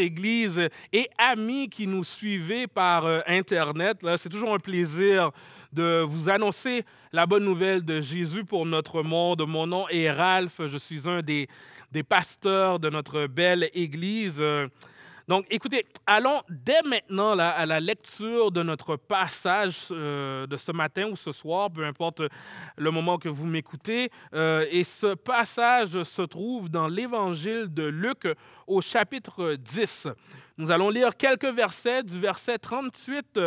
Église et amis qui nous suivez par euh, Internet, c'est toujours un plaisir de vous annoncer la bonne nouvelle de Jésus pour notre monde. Mon nom est Ralph, je suis un des, des pasteurs de notre belle Église. Euh, donc, écoutez, allons dès maintenant à la lecture de notre passage euh, de ce matin ou ce soir, peu importe le moment que vous m'écoutez. Euh, et ce passage se trouve dans l'Évangile de Luc au chapitre 10. Nous allons lire quelques versets du verset 38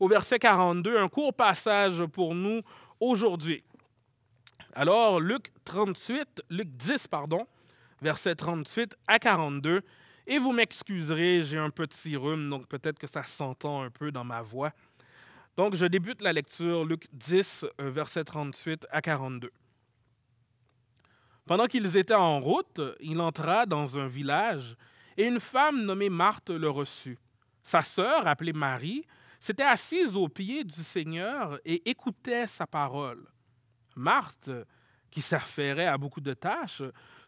au verset 42, un court passage pour nous aujourd'hui. Alors, Luc 38, Luc 10, pardon, verset 38 à 42. Et vous m'excuserez, j'ai un petit rhume, donc peut-être que ça s'entend un peu dans ma voix. Donc je débute la lecture, Luc 10, versets 38 à 42. Pendant qu'ils étaient en route, il entra dans un village et une femme nommée Marthe le reçut. Sa sœur, appelée Marie, s'était assise aux pieds du Seigneur et écoutait sa parole. Marthe, qui s'affairait à beaucoup de tâches,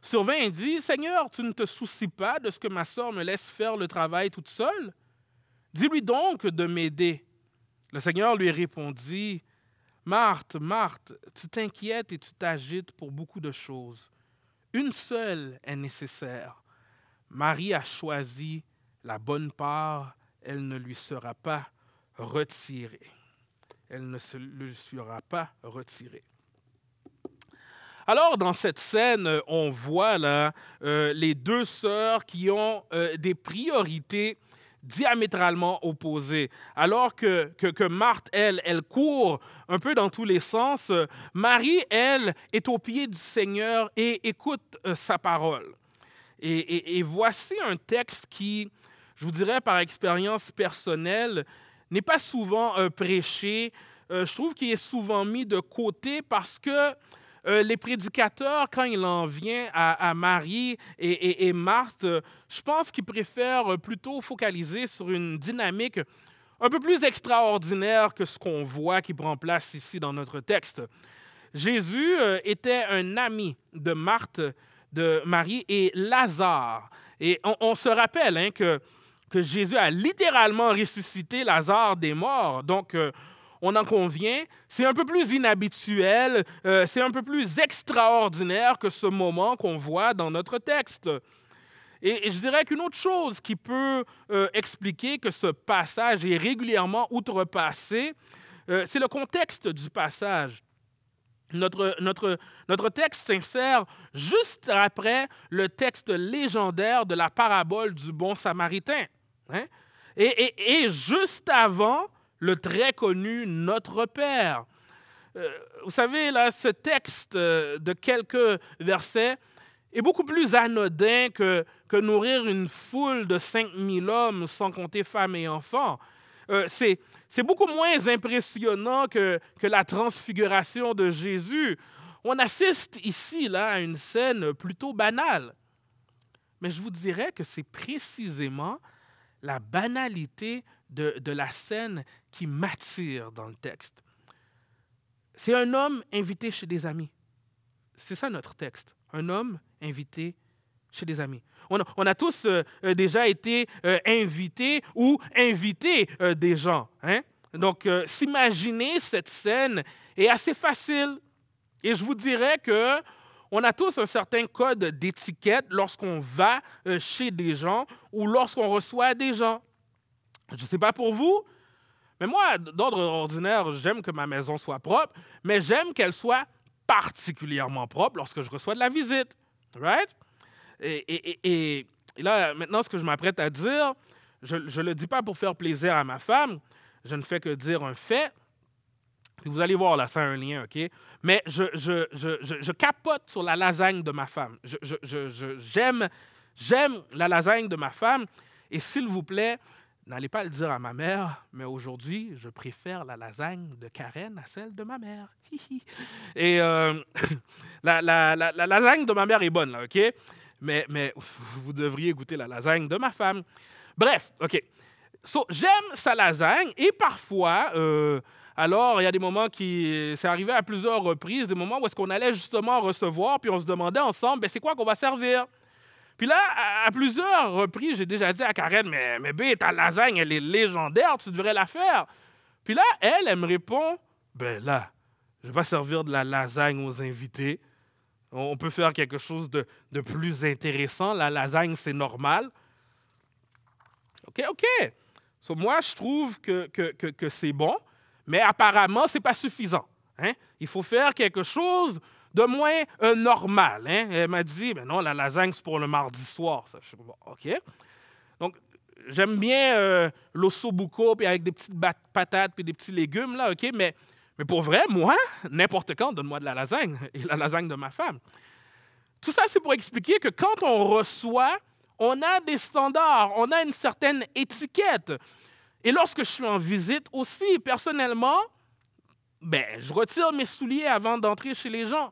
Survint dit Seigneur, tu ne te soucies pas de ce que ma sœur me laisse faire le travail toute seule Dis-lui donc de m'aider. Le Seigneur lui répondit Marthe, Marthe, tu t'inquiètes et tu t'agites pour beaucoup de choses. Une seule est nécessaire. Marie a choisi la bonne part, elle ne lui sera pas retirée. Elle ne lui sera pas retirée. Alors, dans cette scène, euh, on voit là euh, les deux sœurs qui ont euh, des priorités diamétralement opposées. Alors que, que, Marthe, elle, elle court un peu dans tous les sens, Marie, elle, est au pied du Seigneur et écoute sa parole. Et, voici un texte qui, je vous dirais par expérience personnelle, n'est pas souvent prêché. je trouve qu'il est souvent mis de côté parce que euh, les prédicateurs, quand il en vient à, Marie et, Marthe, je pense qu'ils préfèrent plutôt focaliser sur une dynamique un peu plus extraordinaire que ce qu'on voit qui prend place ici dans notre texte. Jésus euh, était un ami de Marthe, de Marie et Lazare. Et on, se rappelle hein, que, Jésus a littéralement ressuscité Lazare des morts. Donc, euh, on en convient, c'est un peu plus inhabituel, euh, c'est un peu plus extraordinaire que ce moment qu'on voit dans notre texte. Et, je dirais qu'une autre chose qui peut euh, expliquer que ce passage est régulièrement outrepassé, euh, c'est le contexte du passage. Notre, notre, notre texte s'insère juste après le texte légendaire de la parabole du bon samaritain. Hein? et, juste avant le très connu Notre Père. Euh, vous savez, là, ce texte euh, de quelques versets est beaucoup plus anodin que, nourrir une foule de 5000 hommes sans compter femmes et enfants. Euh, c'est, beaucoup moins impressionnant que, la transfiguration de Jésus. On assiste ici là, à une scène plutôt banale. Mais je vous dirais que c'est précisément la banalité de, la scène qui m'attire dans le texte. C'est un homme invité chez des amis. C'est ça notre texte. Un homme invité chez des amis. On a, tous euh, euh, déjà été euh, invités ou invités des gens. Hein. Donc, s'imaginer cette scène est assez facile. Et je vous dirais que on a tous un certain code d'étiquette lorsqu'on va chez des gens ou lorsqu'on reçoit des gens. Je ne sais pas pour vous, mais moi, d'ordre ordinaire, j'aime que ma maison soit propre, mais j'aime qu'elle soit particulièrement propre lorsque je reçois de la visite. Right? Et, là, maintenant, ce que je m'apprête à dire, je ne le dis pas pour faire plaisir à ma femme, je ne fais que dire un fait. vous allez voir, là, ça a un lien, OK? Mais je, capote sur la lasagne de ma femme. J'aime j'aime la lasagne de ma femme. Et s'il vous plaît, N'allez pas le dire à ma mère, mais aujourd'hui, je préfère la lasagne de Karen à celle de ma mère. Et euh, la, lasagne de ma mère est bonne, là, OK? Mais, mais vous devriez goûter la lasagne de ma femme. Bref, OK. J'aime sa lasagne et parfois, euh, alors, il y a des moments qui. C'est arrivé à plusieurs reprises, des moments où est-ce qu'on allait justement recevoir, puis on se demandait ensemble, ben, c'est quoi qu'on va servir? Puis là, à, plusieurs reprises, j'ai déjà dit à Karen, mais, mais B, ta lasagne, elle est légendaire, tu devrais la faire. Puis là, elle, elle me répond, ben là, je vais pas servir de la lasagne aux invités. On peut faire quelque chose de, plus intéressant. La lasagne, c'est normal. OK, OK. moi, je trouve que, c'est bon, mais apparemment, ce n'est pas suffisant. Hein? Il faut faire quelque chose de moins euh, normal. Hein. Elle m'a dit, ben non, la lasagne, c'est pour le mardi soir. Ça. OK. Donc, j'aime bien euh, l'osso buco, puis avec des petites patates, puis des petits légumes, là, OK, mais, mais pour vrai, moi, n'importe quand, donne-moi de la lasagne, et la lasagne de ma femme. Tout ça, c'est pour expliquer que quand on reçoit, on a des standards, on a une certaine étiquette. Et lorsque je suis en visite aussi, personnellement, ben, je retire mes souliers avant d'entrer chez les gens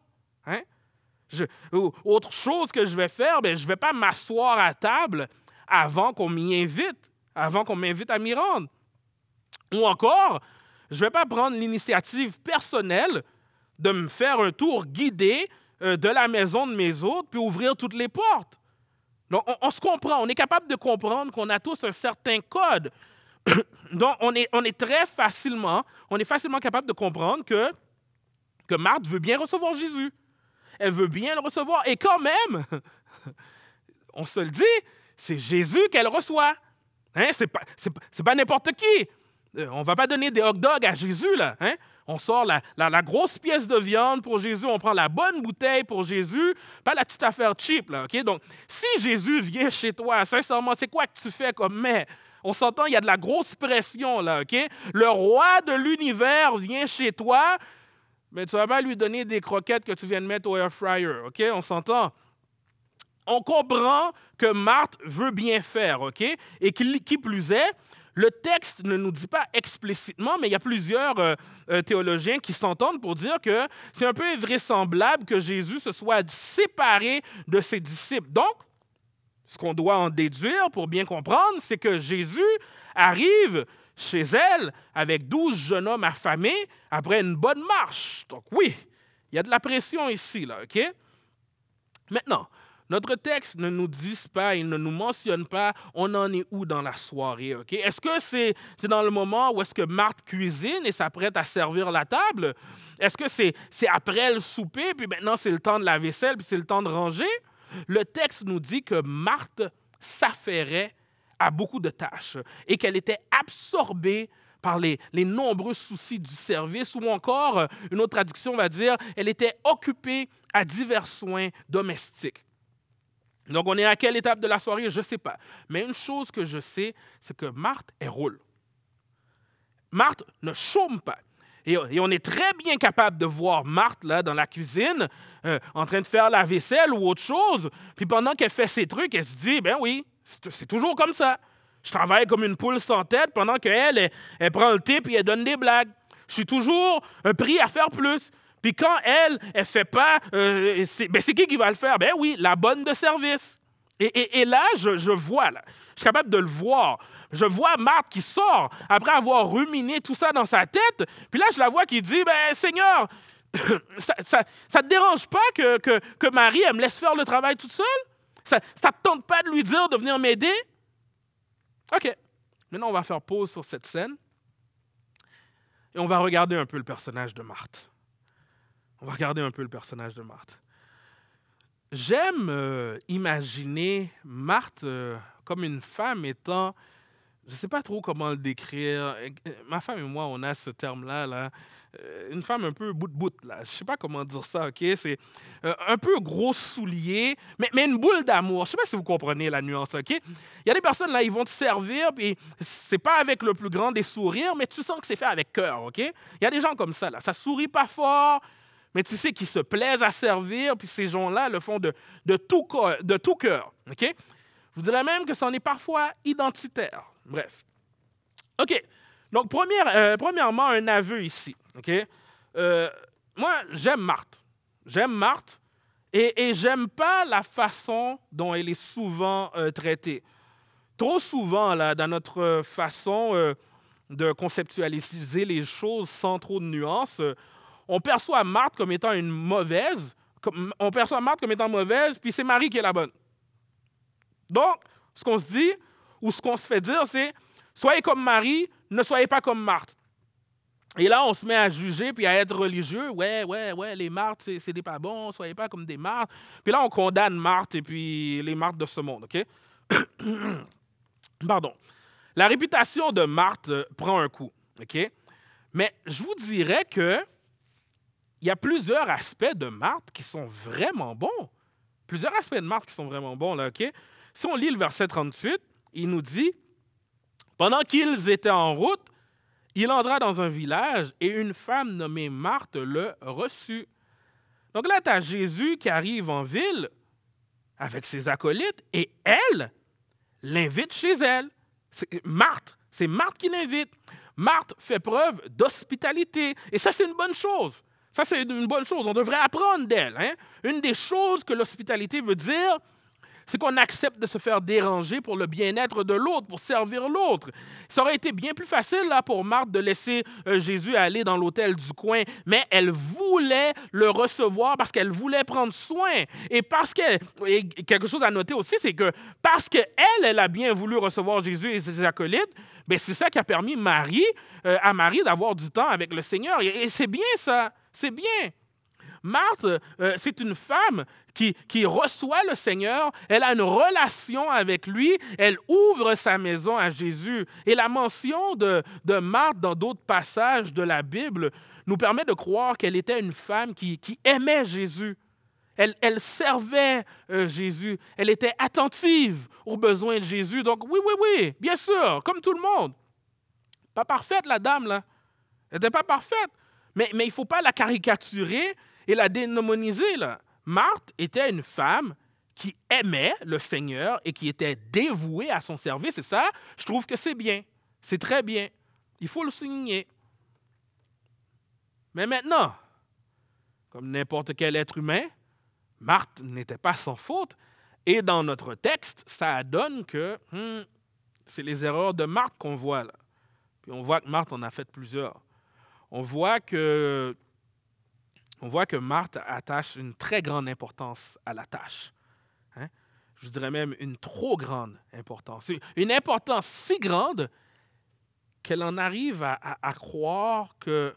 ou autre chose que je vais faire, ben, je ne vais pas m'asseoir à table avant qu'on m'y invite, avant qu'on m'invite à m'y rendre. Ou encore, je ne vais pas prendre l'initiative personnelle de me faire un tour guidé euh, de la maison de mes autres, puis ouvrir toutes les portes. Donc, on, se comprend, on est capable de comprendre qu'on a tous un certain code. Donc, on est, on est très facilement, on est facilement capable de comprendre que, que Marthe veut bien recevoir Jésus elle veut bien le recevoir. Et quand même, on se le dit, c'est Jésus qu'elle reçoit. Hein, Ce n'est pas, n'importe qui. Euh, on ne va pas donner des hot dogs à Jésus, là. Hein. On sort la, grosse pièce de viande pour Jésus, on prend la bonne bouteille pour Jésus, pas la petite affaire cheap, là, Donc, si Jésus vient chez toi, sincèrement, c'est quoi que tu fais comme mais? On s'entend, il y a de la grosse pression, là, Le roi de l'univers vient chez toi, mais tu vas pas lui donner des croquettes que tu viens de mettre au air fryer, OK? On s'entend? On comprend que Marthe veut bien faire, OK? Et qui, plus est, le texte ne nous dit pas explicitement, mais il y a plusieurs euh, euh, théologiens qui s'entendent pour dire que c'est un peu vraisemblable que Jésus se soit séparé de ses disciples. Donc, ce qu'on doit en déduire pour bien comprendre, c'est que Jésus arrive chez elle avec douze jeunes hommes affamés après une bonne marche. Donc oui, il y a de la pression ici, là, OK? Maintenant, notre texte ne nous dit pas, il ne nous mentionne pas, on en est où dans la soirée, OK? Est-ce que c'est dans le moment où est-ce que Marthe cuisine et s'apprête à servir la table? Est-ce que c'est c'est après le souper, puis maintenant c'est le temps de la vaisselle, puis c'est le temps de ranger? Le texte nous dit que Marthe s'affairait à beaucoup de tâches et qu'elle était absorbée par les, nombreux soucis du service, ou encore, euh, une autre traduction va dire, elle était occupée à divers soins domestiques. Donc, on est à quelle étape de la soirée, je ne sais pas. Mais une chose que je sais, c'est que Marthe, elle roule. Marthe ne chôme pas. Et, on est très bien capable de voir Marthe là, dans la cuisine, euh, en train de faire la vaisselle ou autre chose. Puis pendant qu'elle fait ses trucs, elle se dit, ben oui, c'est toujours comme ça. Je travaille comme une poule sans tête pendant qu'elle, elle, prend le thé puis elle donne des blagues. Je suis toujours pris à faire plus. Puis quand elle, elle fait pas, mais euh, ben, c'est qui qui va le faire? Ben oui, la bonne de service. Et, là, je, vois, là. je suis capable de le voir. Je vois Marthe qui sort après avoir ruminé tout ça dans sa tête. Puis là, je la vois qui dit, ben Seigneur, ça ne te dérange pas que, que, que Marie, elle me laisse faire le travail toute seule? Ça ne tente pas de lui dire de venir m'aider? OK. Maintenant, on va faire pause sur cette scène et on va regarder un peu le personnage de Marthe. On va regarder un peu le personnage de Marthe. J'aime euh, imaginer Marthe euh, comme une femme étant, je ne sais pas trop comment le décrire, euh, ma femme et moi, on a ce terme-là, là euh, une femme un peu bout-bout, de là. Je sais pas comment dire ça, OK? C'est euh, un peu gros soulier, mais, mais une boule d'amour. Je sais pas si vous comprenez la nuance, OK? Il y a des personnes, là, ils vont te servir, puis c'est pas avec le plus grand des sourires, mais tu sens que c'est fait avec cœur, OK? Il y a des gens comme ça, là. Ça sourit pas fort, mais tu sais qu'ils se plaisent à servir, puis ces gens-là le font de, de tout, de tout cœur, OK? Je vous dirais même que c'en est parfois identitaire. Bref. OK. Donc, première, euh, premièrement, un aveu ici. Ok, euh, moi, j'aime Marthe. J'aime Marthe et, j'aime pas la façon dont elle est souvent euh, traitée. Trop souvent, là, dans notre euh, façon de conceptualiser les choses sans trop de nuances, on perçoit Marthe comme étant une mauvaise, on perçoit Marthe comme étant mauvaise, puis c'est Marie qui est la bonne. Donc, ce qu'on se dit ou ce qu'on se fait dire, c'est soyez comme Marie, ne soyez pas comme Marthe. Et là, on se met à juger puis à être religieux. Ouais, ouais, ouais, les martes, c'est des pas bons, soyez pas comme des martes. Puis là, on condamne Marthe et puis les martes de ce monde, OK? Pardon. La réputation de Marthe euh, prend un coup, OK? Mais je vous dirais que il y a plusieurs aspects de Marthe qui sont vraiment bons. Plusieurs aspects de Marthe qui sont vraiment bons, là, OK? Si on lit le verset 38, il nous dit Pendant qu'ils étaient en route, il entra dans un village et une femme nommée Marthe le reçut. Donc là, tu as Jésus qui arrive en ville avec ses acolytes et elle l'invite chez elle. C'est Marthe, c'est Marthe qui l'invite. Marthe fait preuve d'hospitalité et ça, c'est une bonne chose. Ça, c'est une bonne chose. On devrait apprendre d'elle. Hein. Une des choses que l'hospitalité veut dire, c'est qu'on accepte de se faire déranger pour le bien-être de l'autre, pour servir l'autre. Ça aurait été bien plus facile là, pour Marthe de laisser euh, Jésus aller dans l'hôtel du coin, mais elle voulait le recevoir parce qu'elle voulait prendre soin. Et parce qu'elle, quelque chose à noter aussi, c'est que parce qu'elle, elle a bien voulu recevoir Jésus et ses acolytes, ben, c'est ça qui a permis Marie, euh, à Marie d'avoir du temps avec le Seigneur. et, c'est bien ça, c'est bien. Marthe, euh, c'est une femme qui, reçoit le Seigneur, elle a une relation avec lui, elle ouvre sa maison à Jésus. Et la mention de, de Marthe dans d'autres passages de la Bible nous permet de croire qu'elle était une femme qui, aimait Jésus. Elle, elle servait euh, Jésus, elle était attentive aux besoins de Jésus. Donc oui, oui, oui, bien sûr, comme tout le monde. Pas parfaite la dame, là. Elle n'était pas parfaite. Mais, mais il ne faut pas la caricaturer et la dénomoniser, là. Marthe était une femme qui aimait le Seigneur et qui était dévouée à son service. Et ça, je trouve que c'est bien. C'est très bien. Il faut le souligner. Mais maintenant, comme n'importe quel être humain, Marthe n'était pas sans faute. Et dans notre texte, ça donne que hmm, c'est les erreurs de Marthe qu'on voit là. Puis on voit que Marthe en a fait plusieurs. On voit que on voit que Marthe attache une très grande importance à la tâche. Hein? Je dirais même une trop grande importance. Une importance si grande qu'elle en arrive à, croire que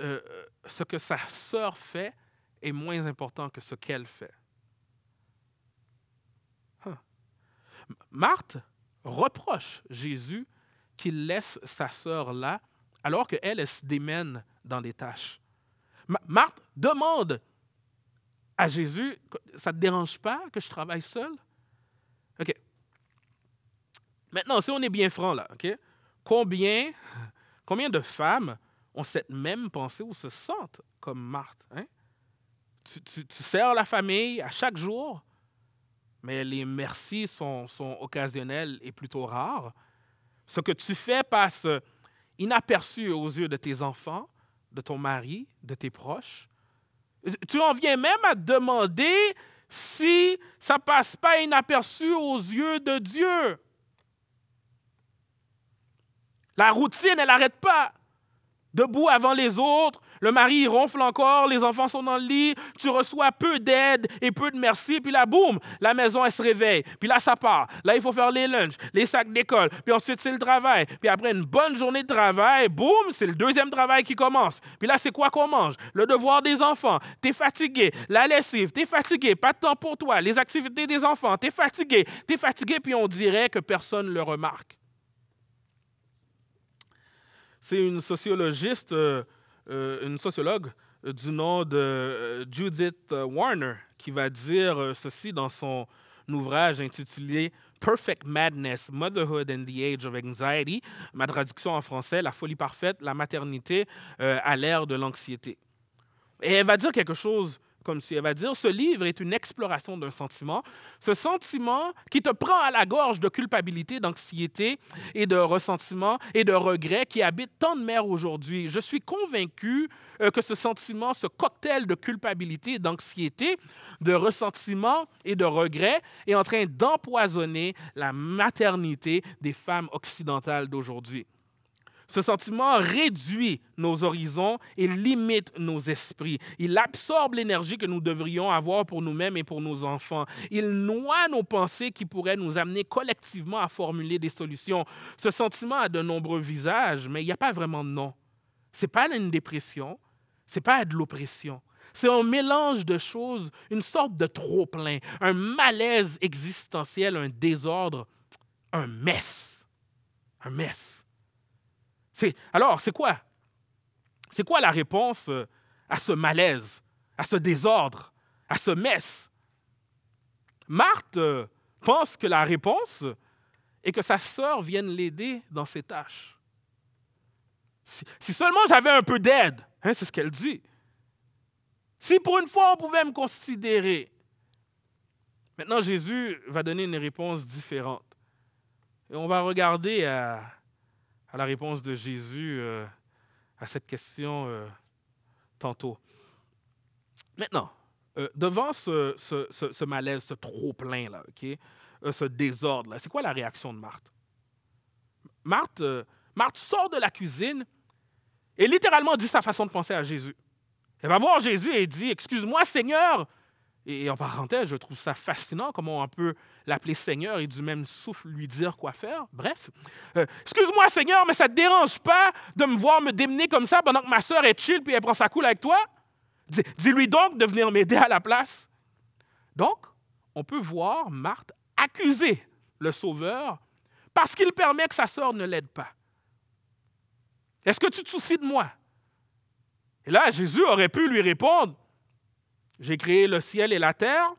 euh, euh, ce que sa sœur fait est moins important que ce qu'elle fait. Hein? Marthe reproche Jésus qu'il laisse sa sœur là alors qu'elle elle se démène dans des tâches. Marthe demande à Jésus, ça ne te dérange pas que je travaille seul? OK. Maintenant, si on est bien franc là, OK? Combien, combien de femmes ont cette même pensée ou se sentent comme Marthe? Hein? Tu, tu, sers la famille à chaque jour, mais les merci sont, sont occasionnels et plutôt rares. Ce que tu fais passe inaperçu aux yeux de tes enfants de ton mari, de tes proches. Tu en viens même à demander si ça passe pas inaperçu aux yeux de Dieu. La routine, elle n'arrête pas. Debout avant les autres, le mari ronfle encore, les enfants sont dans le lit, tu reçois peu d'aide et peu de merci, puis là, boum, la maison, elle se réveille. Puis là, ça part. Là, il faut faire les lunchs, les sacs d'école, puis ensuite, c'est le travail. Puis après une bonne journée de travail, boum, c'est le deuxième travail qui commence. Puis là, c'est quoi qu'on mange? Le devoir des enfants, t'es fatigué, la lessive, t'es fatigué, pas de temps pour toi, les activités des enfants, t'es fatigué, t'es fatigué, puis on dirait que personne ne le remarque. C'est une sociologiste... Euh, euh, une sociologue euh, du nom de euh, Judith Warner qui va dire ceci dans son ouvrage intitulé Perfect Madness, Motherhood and the Age of Anxiety, ma traduction en français, La folie parfaite, la maternité à l'ère de l'anxiété. Et elle va dire quelque chose comme si elle va dire, ce livre est une exploration d'un sentiment, ce sentiment qui te prend à la gorge de culpabilité, d'anxiété et de ressentiment et de regret qui habite tant de mères aujourd'hui. Je suis convaincu euh, que ce sentiment, ce cocktail de culpabilité, d'anxiété, de ressentiment et de regret est en train d'empoisonner la maternité des femmes occidentales d'aujourd'hui. Ce sentiment réduit nos horizons et limite nos esprits. Il absorbe l'énergie que nous devrions avoir pour nous-mêmes et pour nos enfants. Il noie nos pensées qui pourraient nous amener collectivement à formuler des solutions. Ce sentiment a de nombreux visages, mais il n'y a pas vraiment de nom. Ce n'est pas une dépression, ce n'est pas de l'oppression. C'est un mélange de choses, une sorte de trop-plein, un malaise existentiel, un désordre, un mess. Un mess alors, c'est quoi C'est quoi la réponse euh, à ce malaise, à ce désordre, à ce mess Marthe euh, pense que la réponse est que sa sœur vienne l'aider dans ses tâches. Si, seulement j'avais un peu d'aide, hein, c'est ce qu'elle dit. Si pour une fois on pouvait me considérer. Maintenant, Jésus va donner une réponse différente. Et on va regarder à à la réponse de Jésus euh, à cette question euh, tantôt. Maintenant, euh, devant ce, malaise, ce trop-plein, là, ce désordre, là, c'est quoi la réaction de Marthe? Marthe, Marthe sort de la cuisine et littéralement dit sa façon de penser à Jésus. Elle va voir Jésus et dit, Excuse-moi Seigneur, et en parenthèse, je trouve ça fascinant comment on peut l'appeler Seigneur et du même souffle lui dire quoi faire. Bref, euh, excuse-moi Seigneur, mais ça ne te dérange pas de me voir me démener comme ça pendant que ma soeur est chill puis elle prend sa coule avec toi? Dis-lui donc de venir m'aider à la place. Donc, on peut voir Marthe accuser le Sauveur parce qu'il permet que sa sœur ne l'aide pas. Est-ce que tu te soucies de moi? Et là, Jésus aurait pu lui répondre, j'ai créé le ciel et la terre,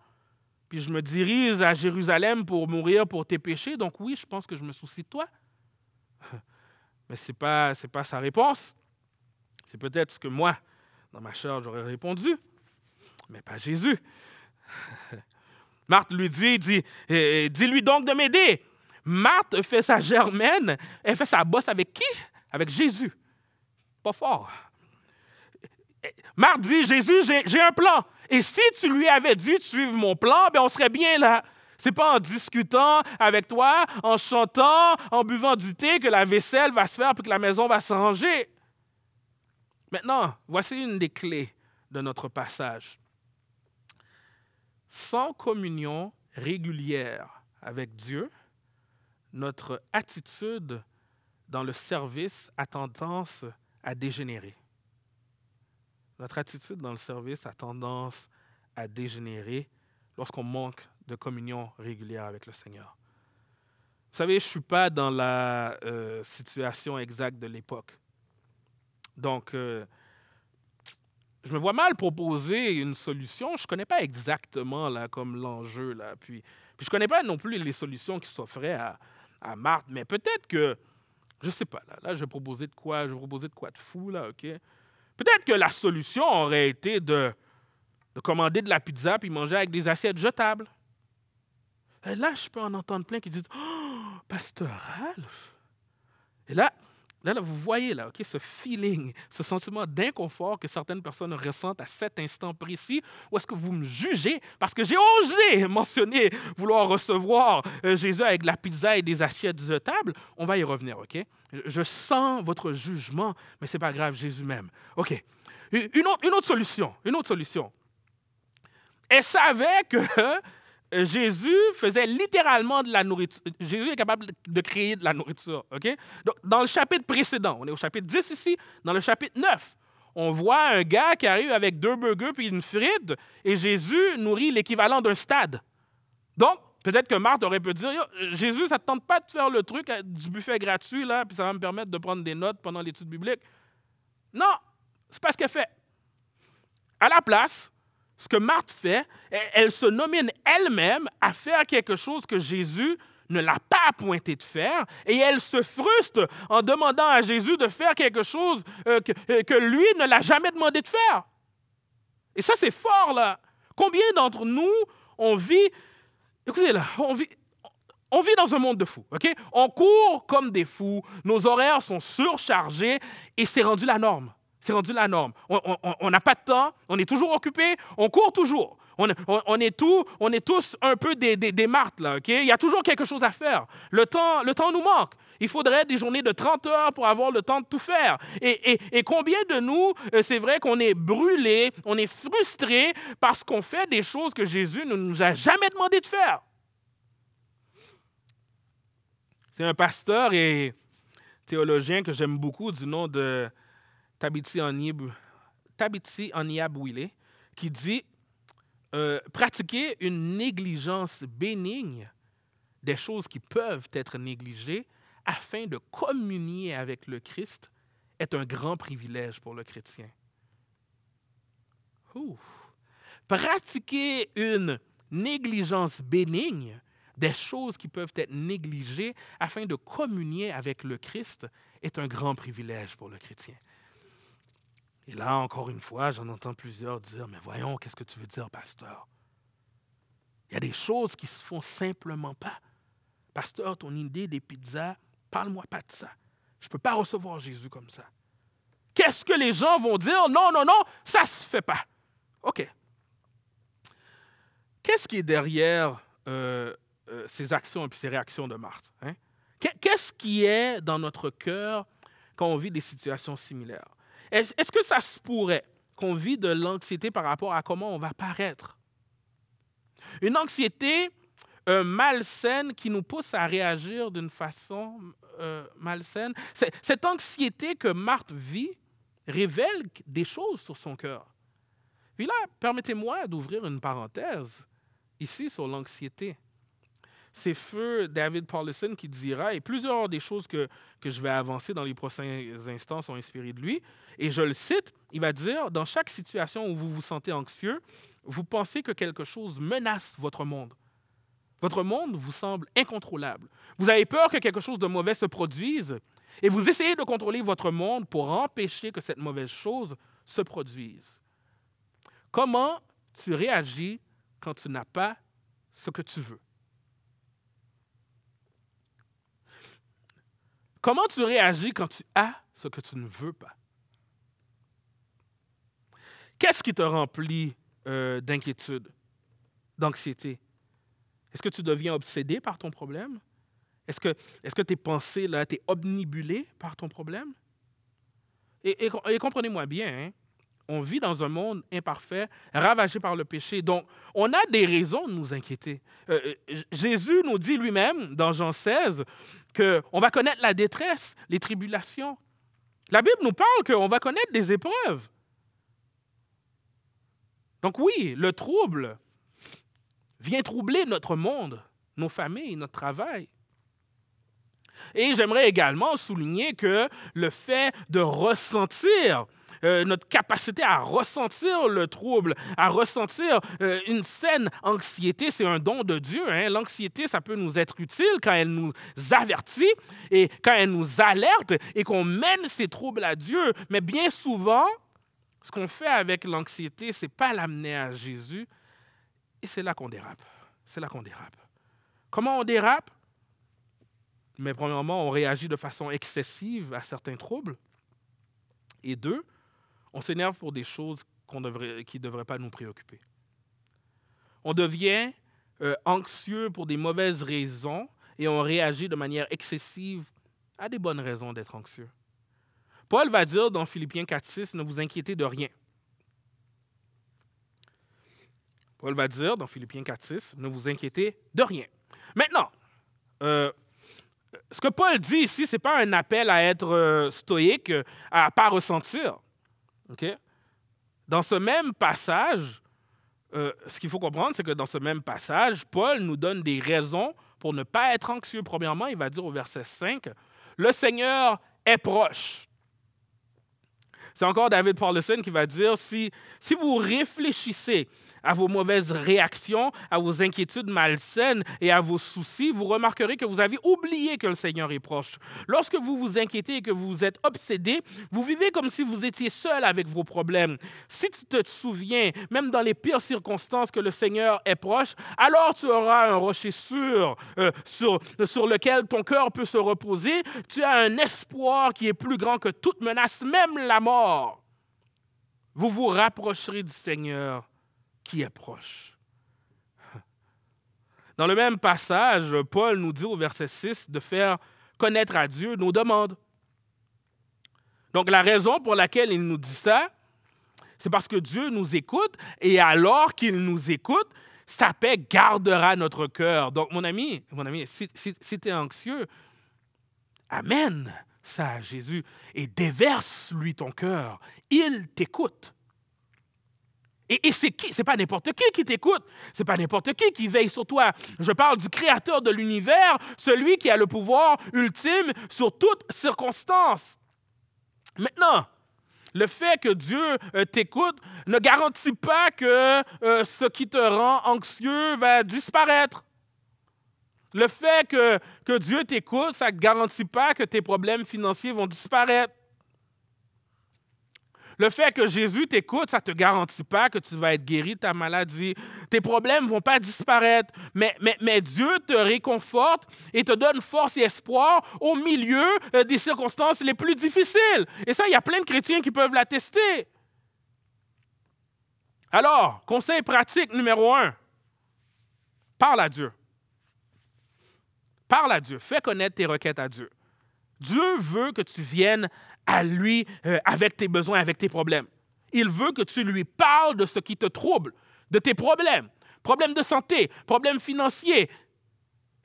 puis je me dirige à Jérusalem pour mourir pour tes péchés, donc oui, je pense que je me soucie de toi. Mais ce n'est pas, pas sa réponse. C'est peut-être ce que moi, dans ma chair, j'aurais répondu, mais pas Jésus. Marthe lui dit, dit euh, dis-lui donc de m'aider. Marthe fait sa germaine, elle fait sa bosse avec qui Avec Jésus. Pas fort. Marthe dit, Jésus, j'ai un plan. Et si tu lui avais dit de suivre mon plan, ben on serait bien là. C'est pas en discutant avec toi, en chantant, en buvant du thé que la vaisselle va se faire et que la maison va se ranger. Maintenant, voici une des clés de notre passage. Sans communion régulière avec Dieu, notre attitude dans le service a tendance à dégénérer notre attitude dans le service a tendance à dégénérer lorsqu'on manque de communion régulière avec le Seigneur. Vous savez, je ne suis pas dans la euh, situation exacte de l'époque. Donc, euh, je me vois mal proposer une solution. Je ne connais pas exactement là, comme l'enjeu. Là. Puis, puis je ne connais pas non plus les solutions qui s'offraient à, Marthe. Mais peut-être que, je ne sais pas, là, là je vais proposer de quoi, je vais proposer de quoi de fou, là, OK? Peut-être que la solution aurait été de, commander de la pizza puis manger avec des assiettes jetables. Et là, je peux en entendre plein qui disent Oh, pasteur Ralph. Et là, Là, vous voyez là, ok, ce feeling, ce sentiment d'inconfort que certaines personnes ressentent à cet instant précis, Ou est-ce que vous me jugez parce que j'ai osé mentionner vouloir recevoir euh, Jésus avec de la pizza et des assiettes de table. On va y revenir, ok Je sens votre jugement, mais c'est pas grave, Jésus même. Ok. Une autre, une autre solution, une autre solution. Elle savait que hein, Jésus faisait littéralement de la nourriture. Jésus est capable de créer de la nourriture. dans le chapitre précédent, on est au chapitre 10 ici, dans le chapitre 9, on voit un gars qui arrive avec deux burgers puis une frite, et Jésus nourrit l'équivalent d'un stade. Donc, peut-être que Marthe aurait pu dire Jésus, ça ne te tente pas de faire le truc du buffet gratuit, là, puis ça va me permettre de prendre des notes pendant l'étude biblique. Non, c'est pas ce qu'elle fait. À la place, ce que Marthe fait, elle se nomine elle-même à faire quelque chose que Jésus ne l'a pas pointé de faire, et elle se frustre en demandant à Jésus de faire quelque chose euh, euh, que, lui ne l'a jamais demandé de faire. Et ça, c'est fort, là. Combien d'entre nous, on vit, écoutez là, on vit, on vit dans un monde de fous, OK? On court comme des fous, nos horaires sont surchargés, et c'est rendu la norme rendu la norme. On n'a pas de temps, on est toujours occupé, on court toujours. On, est, tout, on est tous un peu des, des, des martes, là, OK? Il y a toujours quelque chose à faire. Le temps, le temps nous manque. Il faudrait des journées de 30 heures pour avoir le temps de tout faire. Et, et, et combien de nous, euh, c'est vrai qu'on est brûlé, on est frustré parce qu'on fait des choses que Jésus ne nous a jamais demandé de faire. C'est un pasteur et théologien que j'aime beaucoup du nom de Tabiti Aniabouile, qui dit euh, Pratiquer une négligence bénigne des choses qui peuvent être négligées afin de communier avec le Christ est un grand privilège pour le chrétien. Pratiquer une négligence bénigne des choses qui peuvent être négligées afin de communier avec le Christ est un grand privilège pour le chrétien. Et là, encore une fois, j'en entends plusieurs dire, mais voyons, qu'est-ce que tu veux dire, pasteur? Il y a des choses qui ne se font simplement pas. Pasteur, ton idée des pizzas, parle-moi pas de ça. Je ne peux pas recevoir Jésus comme ça. Qu'est-ce que les gens vont dire? Non, non, non, ça ne se fait pas. OK. Qu'est-ce qui est derrière euh, euh, ces actions et puis ces réactions de Marthe? Hein? Qu'est-ce qui est dans notre cœur quand on vit des situations similaires? Est-ce que ça se pourrait qu'on vit de l'anxiété par rapport à comment on va paraître? Une anxiété euh, malsaine qui nous pousse à réagir d'une façon euh, malsaine. Cette anxiété que Marthe vit révèle des choses sur son cœur. Puis là, permettez-moi d'ouvrir une parenthèse ici sur l'anxiété c'est feu David Paulison qui dira, et plusieurs des choses que, que je vais avancer dans les prochains instants sont inspirées de lui, et je le cite, il va dire, dans chaque situation où vous vous sentez anxieux, vous pensez que quelque chose menace votre monde. Votre monde vous semble incontrôlable. Vous avez peur que quelque chose de mauvais se produise, et vous essayez de contrôler votre monde pour empêcher que cette mauvaise chose se produise. Comment tu réagis quand tu n'as pas ce que tu veux? Comment tu réagis quand tu as ce que tu ne veux pas? Qu'est-ce qui te remplit euh, d'inquiétude, d'anxiété? Est-ce que tu deviens obsédé par ton problème? Est-ce que, est que tes pensées, là, t'es omnibulé par ton problème? Et, comprenez-moi bien, hein. on vit dans un monde imparfait, ravagé par le péché. Donc, on a des raisons de nous inquiéter. Euh, euh, Jésus nous dit lui-même dans Jean 16, qu'on va connaître la détresse, les tribulations. La Bible nous parle qu'on va connaître des épreuves. Donc oui, le trouble vient troubler notre monde, nos familles, notre travail. Et j'aimerais également souligner que le fait de ressentir euh, notre capacité à ressentir le trouble, à ressentir euh, une saine anxiété, c'est un don de Dieu. Hein. L'anxiété, ça peut nous être utile quand elle nous avertit et quand elle nous alerte et qu'on mène ces troubles à Dieu. Mais bien souvent, ce qu'on fait avec l'anxiété, c'est pas l'amener à Jésus. Et c'est là qu'on dérape. C'est là qu'on dérape. Comment on dérape Mais premièrement, on réagit de façon excessive à certains troubles. Et deux, on s'énerve pour des choses devrait, qui ne devraient pas nous préoccuper. On devient euh, anxieux pour des mauvaises raisons et on réagit de manière excessive à des bonnes raisons d'être anxieux. Paul va dire dans Philippiens 4.6, ne vous inquiétez de rien. Paul va dire dans Philippiens 4.6, ne vous inquiétez de rien. Maintenant, euh, ce que Paul dit ici, ce n'est pas un appel à être euh, stoïque, à ne pas ressentir. Dans ce même passage, euh, ce qu'il faut comprendre, c'est que dans ce même passage, Paul nous donne des raisons pour ne pas être anxieux. Premièrement, il va dire au verset 5, Le Seigneur est proche. C'est encore David Paulison qui va dire, si vous réfléchissez à vos mauvaises réactions, à vos inquiétudes malsaines et à vos soucis, vous remarquerez que vous avez oublié que le Seigneur est proche. Lorsque vous vous inquiétez et que vous êtes obsédé, vous vivez comme si vous étiez seul avec vos problèmes. Si tu te souviens, même dans les pires circonstances, que le Seigneur est proche, alors tu auras un rocher sûr euh, sur, sur lequel ton cœur peut se reposer. Tu as un espoir qui est plus grand que toute menace, même la mort. Vous vous rapprocherez du Seigneur qui est Dans le même passage, Paul nous dit au verset 6 de faire connaître à Dieu nos demandes. Donc la raison pour laquelle il nous dit ça, c'est parce que Dieu nous écoute et alors qu'il nous écoute, sa paix gardera notre cœur. Donc mon ami, mon ami, si, si tu es anxieux, amène ça à Jésus et déverse lui ton cœur. Il t'écoute. Et, c'est qui? C'est pas n'importe qui qui t'écoute. C'est pas n'importe qui qui veille sur toi. Je parle du créateur de l'univers, celui qui a le pouvoir ultime sur toutes circonstances. Maintenant, le fait que Dieu euh, t'écoute ne garantit pas que euh, ce qui te rend anxieux va disparaître. Le fait que, que Dieu t'écoute, ça ne garantit pas que tes problèmes financiers vont disparaître. Le fait que Jésus t'écoute, ça ne te garantit pas que tu vas être guéri de ta maladie. Tes problèmes ne vont pas disparaître, mais, mais, Dieu te réconforte et te donne force et espoir au milieu euh, des circonstances les plus difficiles. Et ça, il y a plein de chrétiens qui peuvent l'attester. Alors, conseil pratique numéro un, parle à Dieu. Parle à Dieu, fais connaître tes requêtes à Dieu. Dieu veut que tu viennes à lui euh, avec tes besoins, avec tes problèmes. Il veut que tu lui parles de ce qui te trouble, de tes problèmes, problèmes de santé, problèmes financiers.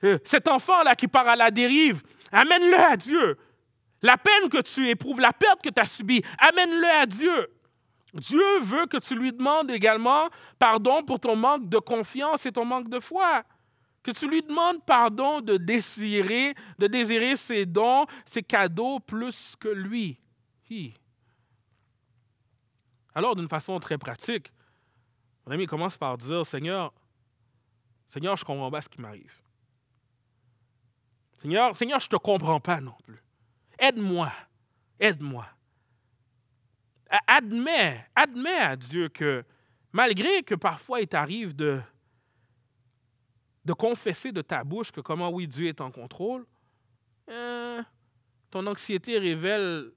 Euh, cet enfant-là qui part à la dérive, amène-le à Dieu. La peine que tu éprouves, la perte que tu as subie, amène-le à Dieu. Dieu veut que tu lui demandes également pardon pour ton manque de confiance et ton manque de foi que tu lui demandes pardon de désirer, de désirer ses dons, ses cadeaux plus que lui. Alors, d'une façon très pratique, mon ami commence par dire Seigneur, Seigneur, je comprends pas ce qui m'arrive. Seigneur, Seigneur, je te comprends pas non plus. Aide-moi, aide-moi. Admets, admets à Dieu que malgré que parfois il t'arrive de de confesser de ta bouche que comment oui, Dieu est en contrôle, hein, ton anxiété révèle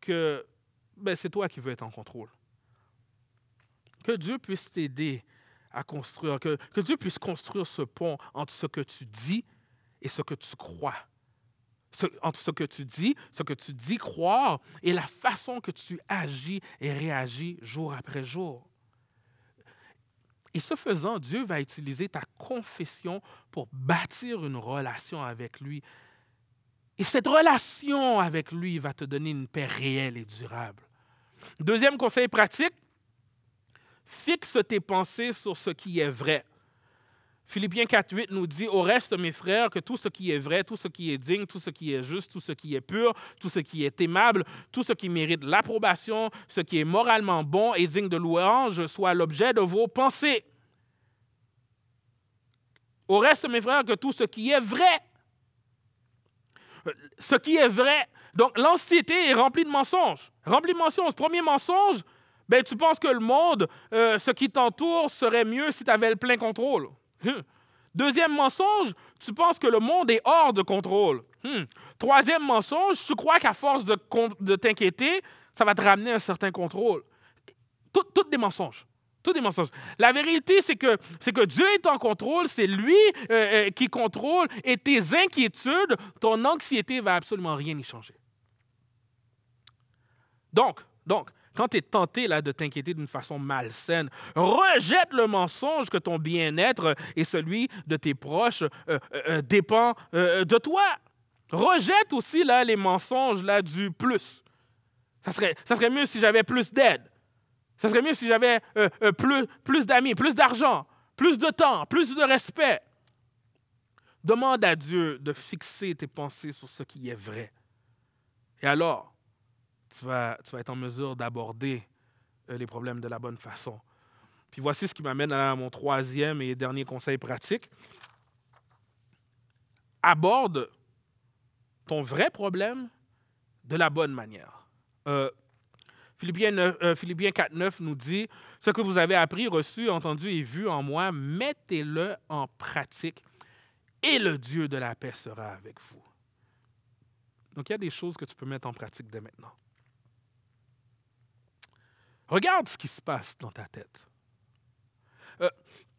que ben, c'est toi qui veux être en contrôle. Que Dieu puisse t'aider à construire, que, Dieu puisse construire ce pont entre ce que tu dis et ce que tu crois. entre ce que tu dis, ce que tu dis croire et la façon que tu agis et réagis jour après jour. Et ce faisant, Dieu va utiliser ta confession pour bâtir une relation avec lui. Et cette relation avec lui va te donner une paix réelle et durable. Deuxième conseil pratique, fixe tes pensées sur ce qui est vrai. Philippiens 4.8 nous dit, au reste, mes frères, que tout ce qui est vrai, tout ce qui est digne, tout ce qui est juste, tout ce qui est pur, tout ce qui est aimable, tout ce qui mérite l'approbation, ce qui est moralement bon et digne de louange, soit l'objet de vos pensées. Au reste, mes frères, que tout ce qui est vrai, ce qui est vrai, donc l'anxiété est remplie de mensonges. Remplie de mensonges. Premier mensonge, ben, tu penses que le monde, euh, ce qui t'entoure, serait mieux si tu avais le plein contrôle. Hmm. Deuxième mensonge, tu penses que le monde est hors de contrôle. Hmm. Troisième mensonge, tu crois qu'à force de, t'inquiéter, ça va te ramener un certain contrôle. toutes des mensonges. tous des mensonges. La vérité, c'est que, que Dieu est en contrôle, c'est lui euh, euh, qui contrôle, et tes inquiétudes, ton anxiété va absolument rien y changer. Donc, donc, quand tu es tenté là, de t'inquiéter d'une façon malsaine, rejette le mensonge que ton bien-être et celui de tes proches euh, euh, euh, dépend de toi. Rejette aussi là, les mensonges là, du plus. Ça serait, ça serait mieux si j'avais plus d'aide. Ça serait mieux si j'avais plus, plus d'amis, plus d'argent, plus de temps, plus de respect. Demande à Dieu de fixer tes pensées sur ce qui est vrai. Et alors, tu vas, tu vas être en mesure d'aborder euh, les problèmes de la bonne façon. Puis voici ce qui m'amène à mon troisième et dernier conseil pratique. Aborde ton vrai problème de la bonne manière. Euh, Philippiens, euh, Philippiens 4, 9 nous dit, Ce que vous avez appris, reçu, entendu et vu en moi, mettez-le en pratique et le Dieu de la paix sera avec vous. Donc il y a des choses que tu peux mettre en pratique dès maintenant. Regarde ce qui se passe dans ta tête. Euh,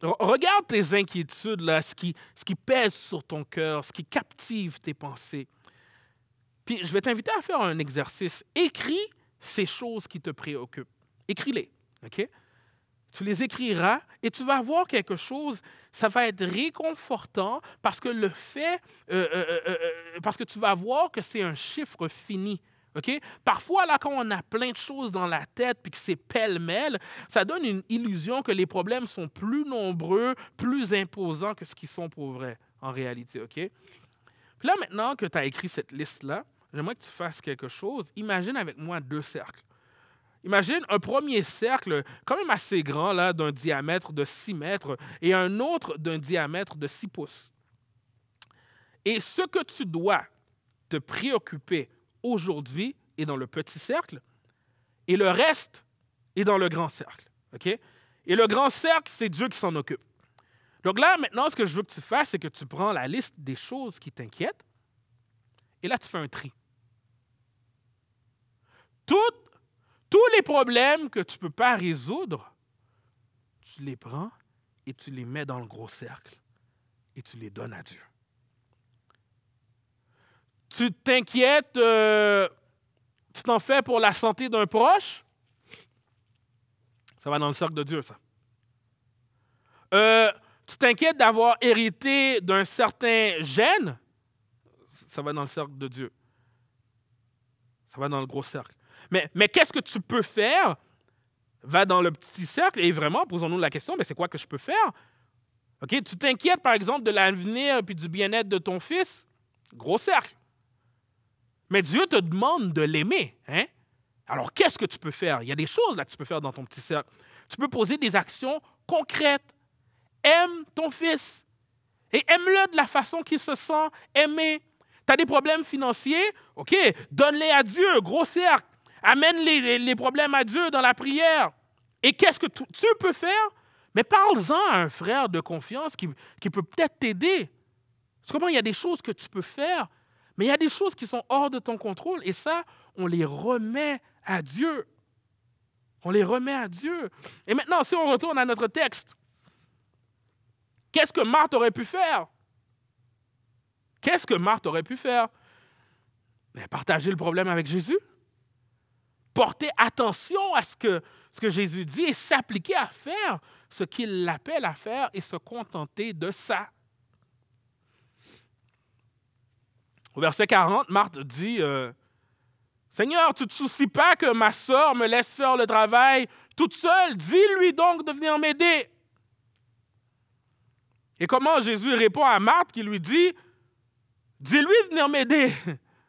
regarde tes inquiétudes, là, ce, qui, ce pèse sur ton cœur, ce qui captive tes pensées. Puis je vais t'inviter à faire un exercice. Écris ces choses qui te préoccupent. Écris-les. Tu les écriras et tu vas voir quelque chose. Ça va être réconfortant parce que le fait, euh, euh, parce que tu vas voir que c'est un chiffre fini Parfois, là, quand on a plein de choses dans la tête puis que c'est pêle-mêle, ça donne une illusion que les problèmes sont plus nombreux, plus imposants que ce qu'ils sont pour vrai, en réalité. OK? Puis là, maintenant que tu as écrit cette liste-là, j'aimerais que tu fasses quelque chose. Imagine avec moi deux cercles. Imagine un premier cercle, quand même assez grand, là, d'un diamètre de 6 mètres, et un autre d'un diamètre de 6 pouces. Et ce que tu dois te préoccuper aujourd'hui est dans le petit cercle et le reste est dans le grand cercle. Et le grand cercle, c'est Dieu qui s'en occupe. Donc là, maintenant, ce que je veux que tu fasses, c'est que tu prends la liste des choses qui t'inquiètent et là, tu fais un tri. tous les problèmes que tu ne peux pas résoudre, tu les prends et tu les mets dans le gros cercle et tu les donnes à Dieu. Tu t'inquiètes, euh, tu t'en fais pour la santé d'un proche? Ça va dans le cercle de Dieu, ça. Euh, tu t'inquiètes d'avoir hérité d'un certain gène? Ça va dans le cercle de Dieu. Ça va dans le gros cercle. Mais, mais qu'est-ce que tu peux faire? Va dans le petit cercle et vraiment, posons-nous la question, mais c'est quoi que je peux faire? Tu t'inquiètes, par exemple, de l'avenir et du bien-être de ton fils? Gros cercle. Mais Dieu te demande de l'aimer. Hein? Alors, qu'est-ce que tu peux faire? Il y a des choses que tu peux faire dans ton petit cercle. Tu peux poser des actions concrètes. Aime ton fils et aime-le de la façon qu'il se sent aimé. Tu as des problèmes financiers? OK, donne-les à Dieu, gros cercle. Amène les, problèmes à Dieu dans la prière. Et qu'est-ce que tu, peux faire? Mais parle-en à un frère de confiance qui, qui peut peut-être t'aider. Comment Il y a des choses que tu peux faire mais il y a des choses qui sont hors de ton contrôle et ça, on les remet à Dieu. On les remet à Dieu. Et maintenant, si on retourne à notre texte, qu'est-ce que Marthe aurait pu faire Qu'est-ce que Marthe aurait pu faire ben, Partager le problème avec Jésus. Porter attention à ce que, ce que Jésus dit et s'appliquer à faire ce qu'il l'appelle à faire et se contenter de ça. Au verset 40, Marthe dit euh, Seigneur, tu ne te soucies pas que ma sœur me laisse faire le travail toute seule. Dis-lui donc de venir m'aider. Et comment Jésus répond à Marthe qui lui dit Dis-lui de venir m'aider.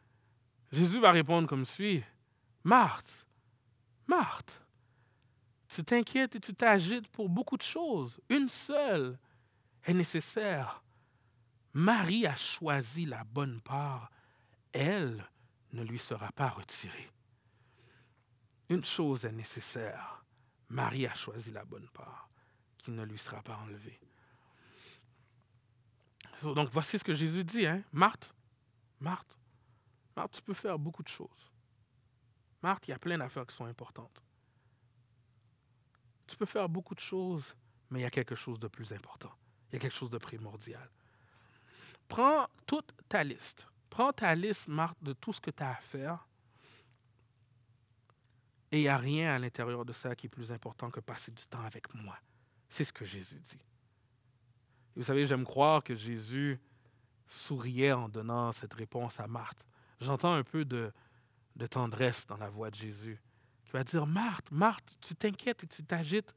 Jésus va répondre comme suit Marthe, Marthe, tu t'inquiètes et tu t'agites pour beaucoup de choses. Une seule est nécessaire. Marie a choisi la bonne part, elle ne lui sera pas retirée. Une chose est nécessaire, Marie a choisi la bonne part, qui ne lui sera pas enlevée. Donc voici ce que Jésus dit, hein? Marthe, Marthe, Marthe, tu peux faire beaucoup de choses. Marthe, il y a plein d'affaires qui sont importantes. Tu peux faire beaucoup de choses, mais il y a quelque chose de plus important. Il y a quelque chose de primordial. Prends toute ta liste. Prends ta liste, Marthe, de tout ce que tu as à faire. Et il n'y a rien à l'intérieur de ça qui est plus important que passer du temps avec moi. C'est ce que Jésus dit. vous savez, j'aime croire que Jésus souriait en donnant cette réponse à Marthe. J'entends un peu de, tendresse dans la voix de Jésus, qui va dire, Marthe, Marthe, tu t'inquiètes et tu t'agites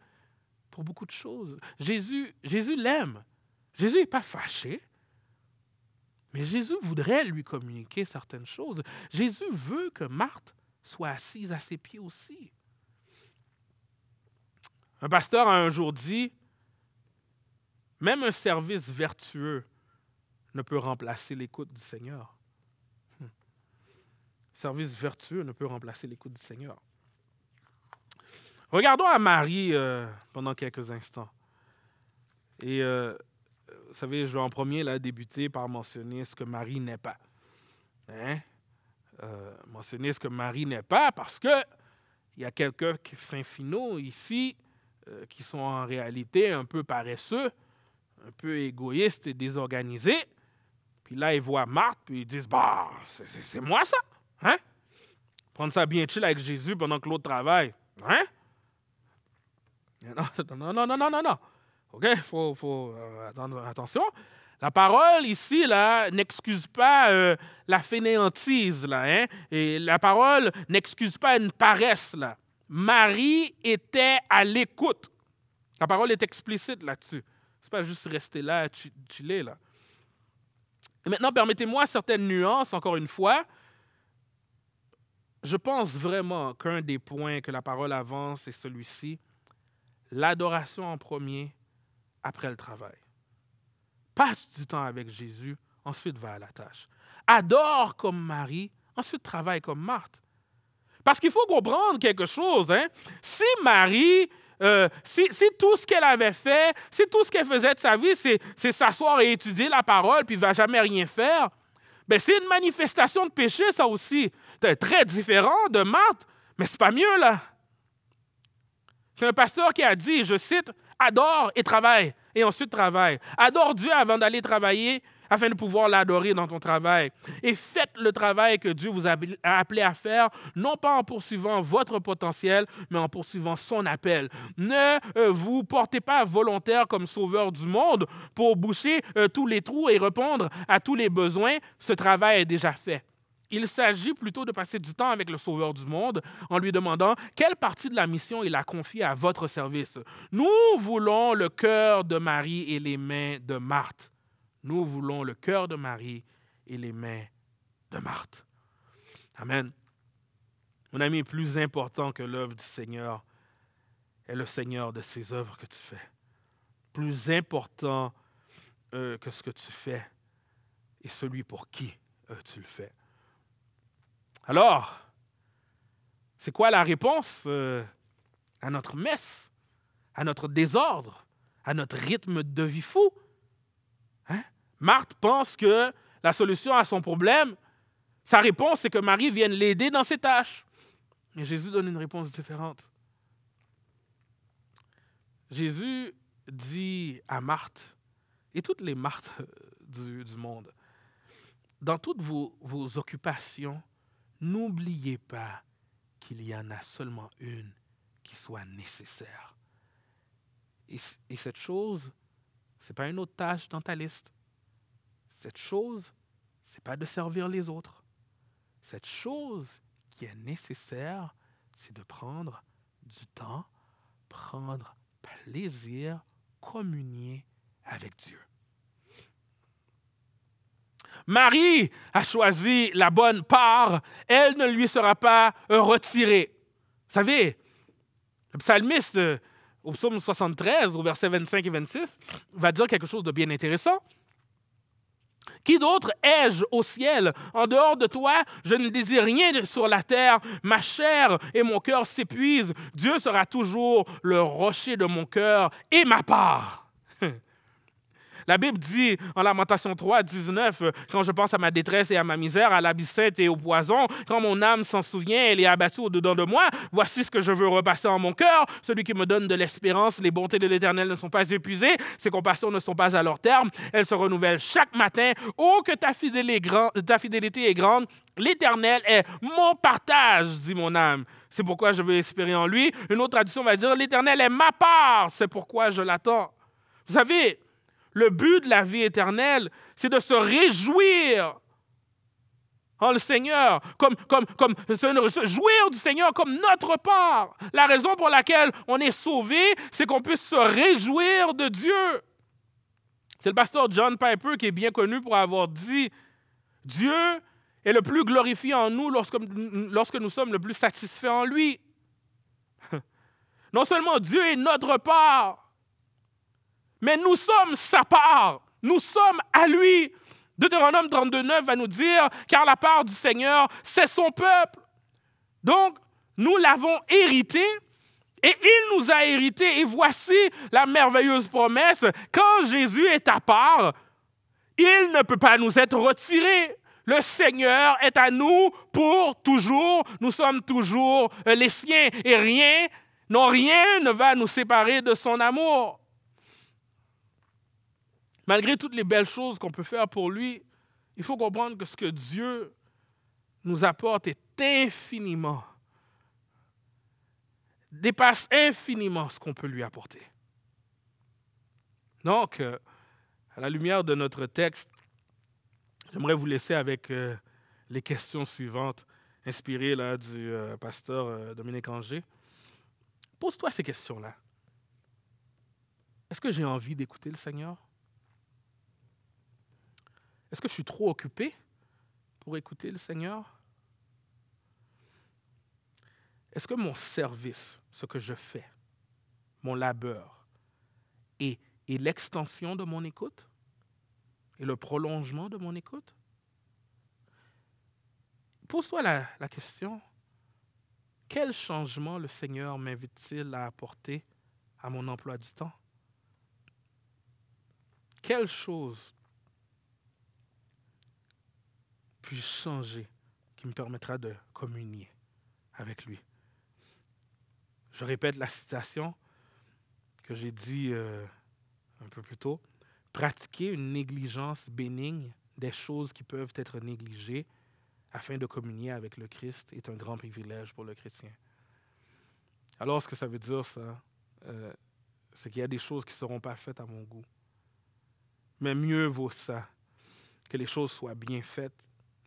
pour beaucoup de choses. Jésus, Jésus l'aime. Jésus n'est pas fâché. Mais Jésus voudrait lui communiquer certaines choses. Jésus veut que Marthe soit assise à ses pieds aussi. Un pasteur a un jour dit, même un service vertueux ne peut remplacer l'écoute du Seigneur. Hmm. Service vertueux ne peut remplacer l'écoute du Seigneur. Regardons à Marie euh, pendant quelques instants. Et euh, vous savez, Jean en premier a débuter par mentionner ce que Marie n'est pas. Hein? Euh, mentionner ce que Marie n'est pas parce que il y a quelques saints finaux ici euh, qui sont en réalité un peu paresseux, un peu égoïstes et désorganisés. Puis là, ils voient Marthe, puis ils disent Bah, c'est moi ça. Hein? Prendre ça bien chill avec Jésus pendant que l'autre travaille. Hein? Non, non, non, non, non, non. OK? Il faut, euh, attendre, attention. La parole ici, là, n'excuse pas euh, la fainéantise, là, hein? Et la parole n'excuse pas une paresse, là. Marie était à l'écoute. La parole est explicite là-dessus. C'est pas juste rester là, chiller, là. maintenant, permettez-moi certaines nuances, encore une fois. Je pense vraiment qu'un des points que la parole avance c'est celui-ci. L'adoration en premier, après le travail. Passe du temps avec Jésus, ensuite va à la tâche. Adore comme Marie, ensuite travaille comme Marthe. Parce qu'il faut comprendre quelque chose. Hein? Si Marie, euh, si, tout ce qu'elle avait fait, si tout ce qu'elle faisait de sa vie, c'est s'asseoir et étudier la parole, puis ne va jamais rien faire, ben c'est une manifestation de péché, ça aussi. C'est très différent de Marthe, mais c'est pas mieux, là. C'est un pasteur qui a dit, je cite, Adore et travaille, et ensuite travaille. Adore Dieu avant d'aller travailler afin de pouvoir l'adorer dans ton travail. Et faites le travail que Dieu vous a appelé à faire, non pas en poursuivant votre potentiel, mais en poursuivant son appel. Ne euh, vous portez pas volontaire comme sauveur du monde pour boucher euh, tous les trous et répondre à tous les besoins. Ce travail est déjà fait. Il s'agit plutôt de passer du temps avec le Sauveur du monde en lui demandant quelle partie de la mission il a confiée à votre service. Nous voulons le cœur de Marie et les mains de Marthe. Nous voulons le cœur de Marie et les mains de Marthe. Amen. Mon ami, plus important que l'œuvre du Seigneur est le Seigneur de ces œuvres que tu fais. Plus important euh, que ce que tu fais est celui pour qui euh, tu le fais. Alors, c'est quoi la réponse euh, à notre messe, à notre désordre, à notre rythme de vie fou? Hein? Marthe pense que la solution à son problème, sa réponse, c'est que Marie vienne l'aider dans ses tâches. Mais Jésus donne une réponse différente. Jésus dit à Marthe et toutes les Marthes du, monde, dans toutes vos occupations, n'oubliez pas qu'il y en a seulement une qui soit nécessaire. Et, cette chose, ce n'est pas une autre tâche dans ta liste. Cette chose, ce n'est pas de servir les autres. Cette chose qui est nécessaire, c'est de prendre du temps, prendre plaisir, communier avec Dieu. Marie a choisi la bonne part, elle ne lui sera pas retirée. Vous savez, le psalmiste, euh, au psaume 73, au verset 25 et 26, va dire quelque chose de bien intéressant. Qui d'autre ai-je au ciel En dehors de toi, je ne désire rien sur la terre. Ma chair et mon cœur s'épuisent. Dieu sera toujours le rocher de mon cœur et ma part. La Bible dit en Lamentation 3, 19, quand je pense à ma détresse et à ma misère, à l'abyssinthe et au poison, quand mon âme s'en souvient, elle est abattue au-dedans de moi. Voici ce que je veux repasser en mon cœur, celui qui me donne de l'espérance. Les bontés de l'Éternel ne sont pas épuisées, ses compassions ne sont pas à leur terme, elles se renouvellent chaque matin. Oh, que ta fidélité est grande, l'Éternel est mon partage, dit mon âme. C'est pourquoi je veux espérer en lui. Une autre tradition va dire, l'Éternel est ma part, c'est pourquoi je l'attends. Vous savez, le but de la vie éternelle, c'est de se réjouir en le Seigneur, comme, comme, comme se jouir du Seigneur comme notre part. La raison pour laquelle on est sauvé, c'est qu'on puisse se réjouir de Dieu. C'est le pasteur John Piper qui est bien connu pour avoir dit Dieu est le plus glorifié en nous lorsque, lorsque nous sommes le plus satisfaits en lui. Non seulement Dieu est notre part, mais nous sommes sa part. Nous sommes à lui. Deutéronome 32.9 va nous dire, car la part du Seigneur, c'est son peuple. Donc, nous l'avons hérité et il nous a hérité. Et voici la merveilleuse promesse. Quand Jésus est à part, il ne peut pas nous être retiré. Le Seigneur est à nous pour toujours. Nous sommes toujours euh, les siens et rien, non, rien ne va nous séparer de son amour. Malgré toutes les belles choses qu'on peut faire pour lui, il faut comprendre que ce que Dieu nous apporte est infiniment, dépasse infiniment ce qu'on peut lui apporter. Donc, euh, à la lumière de notre texte, j'aimerais vous laisser avec euh, les questions suivantes, inspirées là, du euh, pasteur Dominique Anger. Pose-toi ces questions-là. Est-ce que j'ai envie d'écouter le Seigneur? Est-ce que je suis trop occupé pour écouter le Seigneur Est-ce que mon service, ce que je fais, mon labeur, est, l'extension de mon écoute Et le prolongement de mon écoute Pose-toi la, la question, quel changement le Seigneur m'invite-t-il à apporter à mon emploi du temps Quelle chose puisse changer, qui me permettra de communier avec lui. Je répète la citation que j'ai dit euh, un peu plus tôt. Pratiquer une négligence bénigne des choses qui peuvent être négligées afin de communier avec le Christ est un grand privilège pour le chrétien. Alors, ce que ça veut dire, ça, euh, c'est qu'il y a des choses qui ne seront pas faites à mon goût. Mais mieux vaut ça, que les choses soient bien faites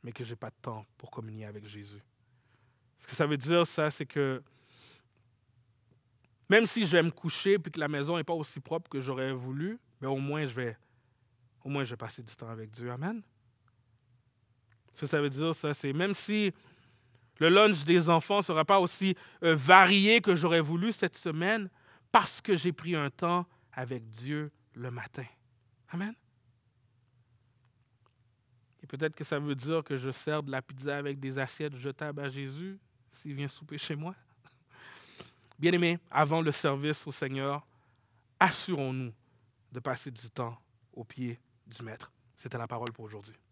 mais que je n'ai pas de temps pour communier avec Jésus. Ce que ça veut dire, ça, c'est que même si je vais me coucher et que la maison n'est pas aussi propre que j'aurais voulu, mais au moins je vais au moins je vais passer du temps avec Dieu. Amen. Ce que ça veut dire, ça, c'est même si le lunch des enfants ne sera pas aussi euh, varié que j'aurais voulu cette semaine, parce que j'ai pris un temps avec Dieu le matin. Amen peut-être que ça veut dire que je sers de la pizza avec des assiettes jetables à Jésus s'il vient souper chez moi. Bien-aimés, avant le service au Seigneur, assurons-nous de passer du temps au pied du Maître. C'était la parole pour aujourd'hui.